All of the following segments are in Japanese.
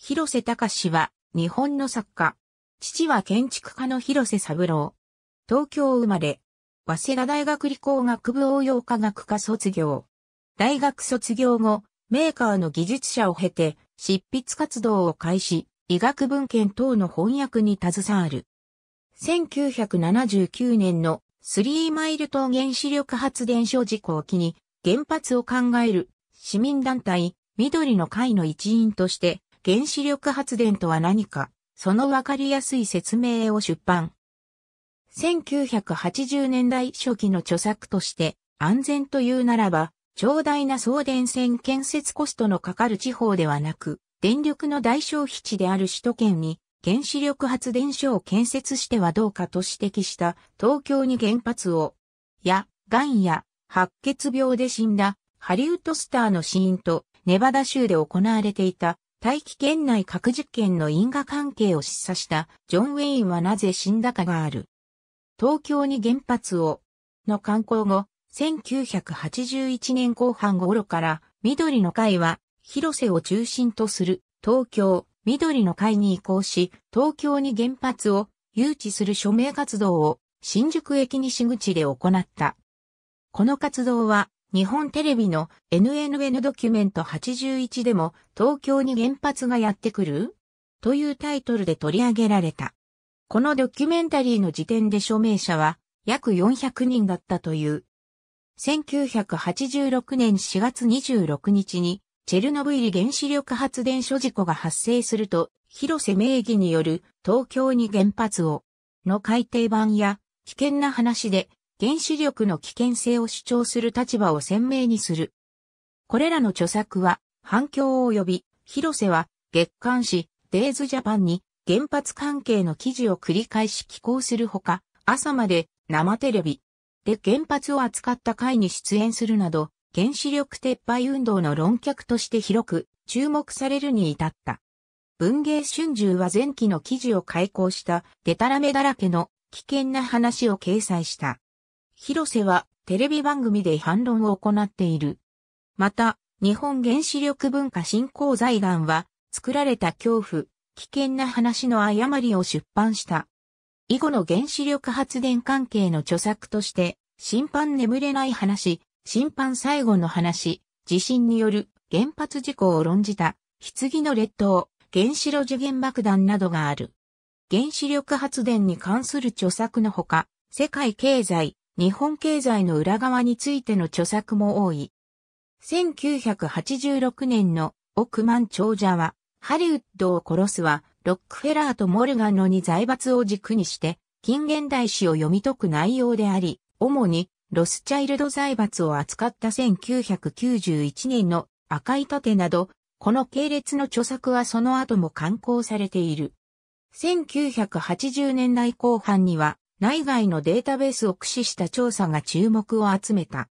広瀬隆史は、日本の作家。父は建築家の広瀬三郎。東京生まれ。早稲田大学理工学部応用科学科卒業。大学卒業後、メーカーの技術者を経て、執筆活動を開始、医学文献等の翻訳に携わる。1979年のスリーマイル島原子力発電所事故を機に、原発を考える市民団体、緑の会の一員として、原子力発電とは何か、そのわかりやすい説明を出版。1980年代初期の著作として、安全というならば、長大な送電線建設コストのかかる地方ではなく、電力の大消費地である首都圏に原子力発電所を建設してはどうかと指摘した東京に原発を、や、癌や白血病で死んだハリウッドスターの死因とネバダ州で行われていた大気圏内核実験の因果関係を示唆したジョン・ウェインはなぜ死んだかがある。東京に原発を、の観光後、1981年後半頃から緑の会は広瀬を中心とする東京緑の会に移行し、東京に原発を誘致する署名活動を新宿駅西口で行った。この活動は日本テレビの NNN ドキュメント81でも東京に原発がやってくるというタイトルで取り上げられた。このドキュメンタリーの時点で署名者は約400人だったという。1986年4月26日にチェルノブイリ原子力発電所事故が発生すると、広瀬名義による東京に原発をの改訂版や危険な話で原子力の危険性を主張する立場を鮮明にする。これらの著作は反響を呼び、広瀬は月刊誌デイズジャパンに原発関係の記事を繰り返し寄稿するほか、朝まで生テレビで原発を扱った会に出演するなど、原子力撤廃運動の論客として広く注目されるに至った。文芸春秋は前期の記事を開講したデタラメだらけの危険な話を掲載した。広瀬はテレビ番組で反論を行っている。また、日本原子力文化振興財団は、作られた恐怖、危険な話の誤りを出版した。以後の原子力発電関係の著作として、審判眠れない話、審判最後の話、地震による原発事故を論じた、棺の列島、原子炉次元爆弾などがある。原子力発電に関する著作のほか、世界経済、日本経済の裏側についての著作も多い。1986年の億万長者は、ハリウッドを殺すは、ロックフェラーとモルガンの二財閥を軸にして、近現代史を読み解く内容であり、主にロスチャイルド財閥を扱った1991年の赤い盾など、この系列の著作はその後も刊行されている。1980年代後半には、内外のデータベースを駆使した調査が注目を集めた。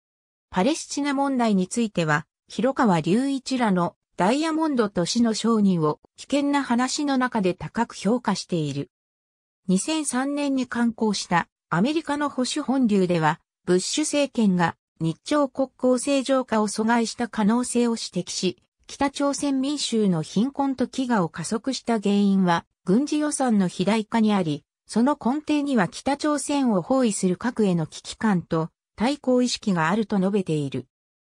パレスチナ問題については、広川隆一らのダイヤモンドと死の承認を危険な話の中で高く評価している。2003年に刊行したアメリカの保守本流では、ブッシュ政権が日朝国交正常化を阻害した可能性を指摘し、北朝鮮民衆の貧困と飢餓を加速した原因は、軍事予算の肥大化にあり、その根底には北朝鮮を包囲する核への危機感と対抗意識があると述べている。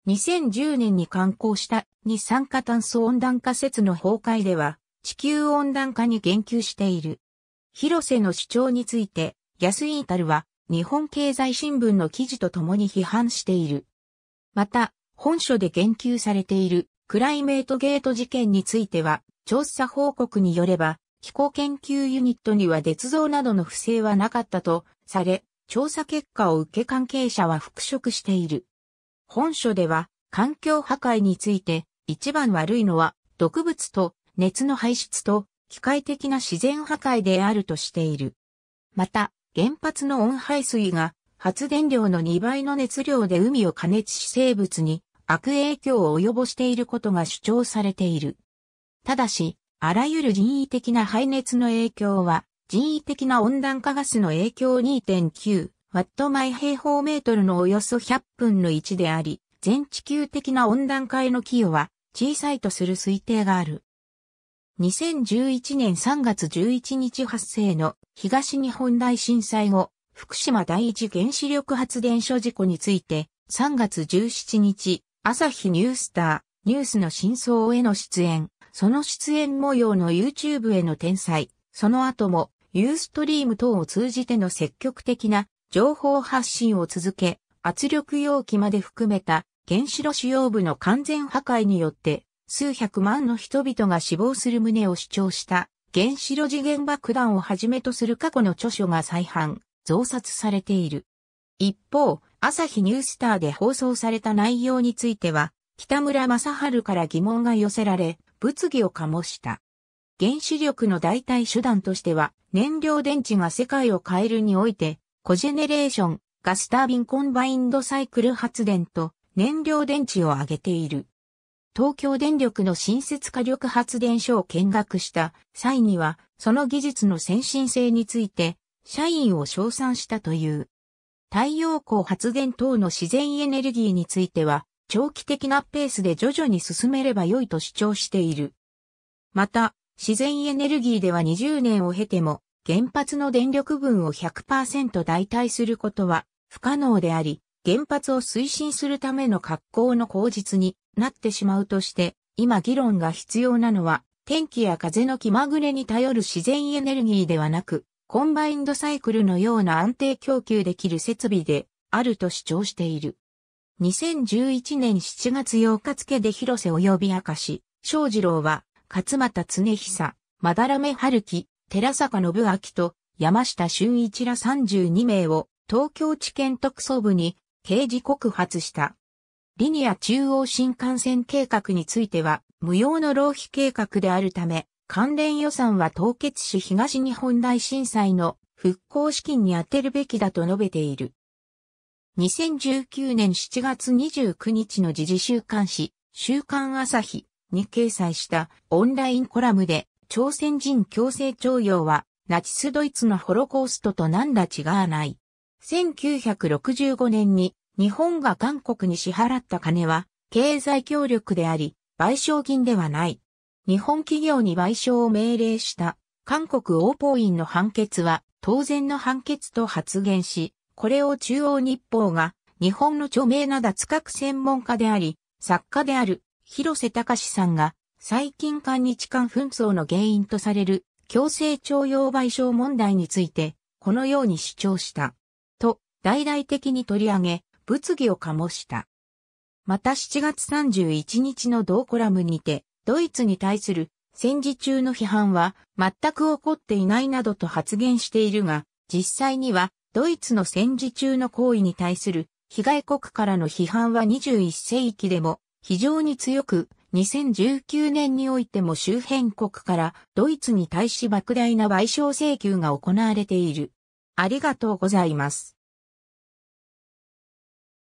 2010年に刊行した二酸化炭素温暖化説の崩壊では地球温暖化に言及している。広瀬の主張について安井ルは日本経済新聞の記事と共に批判している。また本書で言及されているクライメートゲート事件については調査報告によれば飛行研究ユニットには捏造などの不正はなかったとされ、調査結果を受け関係者は復職している。本書では、環境破壊について、一番悪いのは、毒物と熱の排出と、機械的な自然破壊であるとしている。また、原発の温排水が、発電量の2倍の熱量で海を加熱し生物に悪影響を及ぼしていることが主張されている。ただし、あらゆる人為的な排熱の影響は、人為的な温暖化ガスの影響2.9ワット毎平方メートルのおよそ100分の1であり、全地球的な温暖化への寄与は小さいとする推定がある。2011年3月11日発生の東日本大震災後、福島第一原子力発電所事故について、3月17日、朝日ニュースター、ニュースの真相への出演、その出演模様の YouTube への転載、その後も、ユーストリーム等を通じての積極的な情報発信を続け、圧力容器まで含めた原子炉主要部の完全破壊によって数百万の人々が死亡する旨を主張した原子炉次元爆弾をはじめとする過去の著書が再版、増刷されている。一方、朝日ニュースターで放送された内容については、北村正春から疑問が寄せられ、物議を醸した。原子力の代替手段としては、燃料電池が世界を変えるにおいて、コジェネレーション、ガスタービンコンバインドサイクル発電と燃料電池を挙げている。東京電力の新設火力発電所を見学した際には、その技術の先進性について、社員を称賛したという。太陽光発電等の自然エネルギーについては、長期的なペースで徐々に進めれば良いと主張している。また、自然エネルギーでは20年を経ても、原発の電力分を100%代替することは不可能であり、原発を推進するための格好の口実になってしまうとして、今議論が必要なのは、天気や風の気まぐれに頼る自然エネルギーではなく、コンバインドサイクルのような安定供給できる設備であると主張している。2011年7月8日付で広瀬及び明石、正二郎は、勝又恒久、まだらめ春樹、寺坂信明と山下俊一ら32名を東京地検特捜部に刑事告発した。リニア中央新幹線計画については無用の浪費計画であるため関連予算は凍結し東日本大震災の復興資金に充てるべきだと述べている。2019年7月29日の時事週刊誌、週刊朝日に掲載したオンラインコラムで、朝鮮人強制徴用は、ナチスドイツのホロコーストと何ら違わない。1965年に日本が韓国に支払った金は、経済協力であり、賠償金ではない。日本企業に賠償を命令した韓国王法院の判決は当然の判決と発言し、これを中央日報が、日本の著名な脱核専門家であり、作家である、広瀬隆さんが、最近韓日間紛争の原因とされる、強制徴用賠償問題について、このように主張した。と、大々的に取り上げ、物議を醸した。また7月31日の同コラムにて、ドイツに対する戦時中の批判は全く起こっていないなどと発言しているが、実際にはドイツの戦時中の行為に対する被害国からの批判は21世紀でも非常に強く、2019年においても周辺国からドイツに対し莫大な賠償請求が行われている。ありがとうございます。